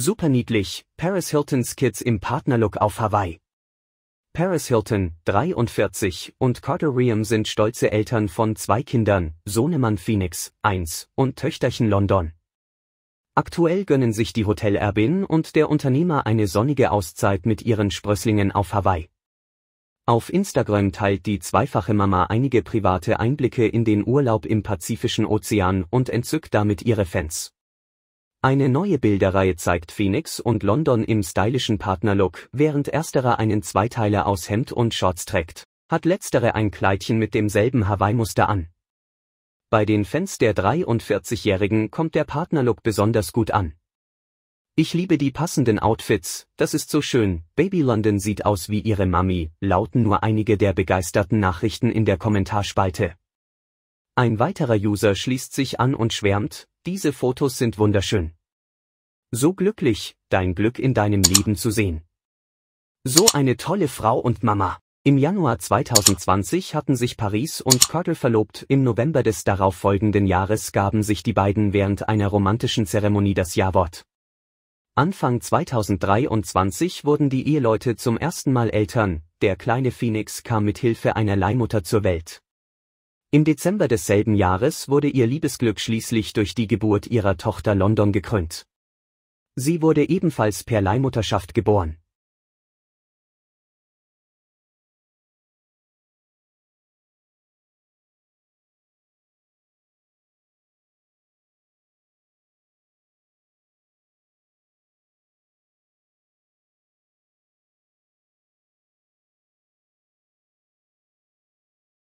Super niedlich, Paris Hiltons Kids im Partnerlook auf Hawaii. Paris Hilton, 43, und Carter Ream sind stolze Eltern von zwei Kindern, Sohnemann Phoenix, 1, und Töchterchen London. Aktuell gönnen sich die Hotelerbin und der Unternehmer eine sonnige Auszeit mit ihren Sprösslingen auf Hawaii. Auf Instagram teilt die zweifache Mama einige private Einblicke in den Urlaub im Pazifischen Ozean und entzückt damit ihre Fans. Eine neue Bilderreihe zeigt Phoenix und London im stylischen Partnerlook, während ersterer einen Zweiteiler aus Hemd und Shorts trägt, hat letztere ein Kleidchen mit demselben Hawaii-Muster an. Bei den Fans der 43-Jährigen kommt der Partnerlook besonders gut an. Ich liebe die passenden Outfits, das ist so schön, Baby London sieht aus wie ihre Mami, lauten nur einige der begeisterten Nachrichten in der Kommentarspalte. Ein weiterer User schließt sich an und schwärmt, diese Fotos sind wunderschön. So glücklich, dein Glück in deinem Leben zu sehen. So eine tolle Frau und Mama. Im Januar 2020 hatten sich Paris und Körtel verlobt, im November des darauffolgenden Jahres gaben sich die beiden während einer romantischen Zeremonie das Jawort. Anfang 2023 wurden die Eheleute zum ersten Mal Eltern, der kleine Phoenix kam mit Hilfe einer Leihmutter zur Welt. Im Dezember desselben Jahres wurde ihr Liebesglück schließlich durch die Geburt ihrer Tochter London gekrönt. Sie wurde ebenfalls per Leihmutterschaft geboren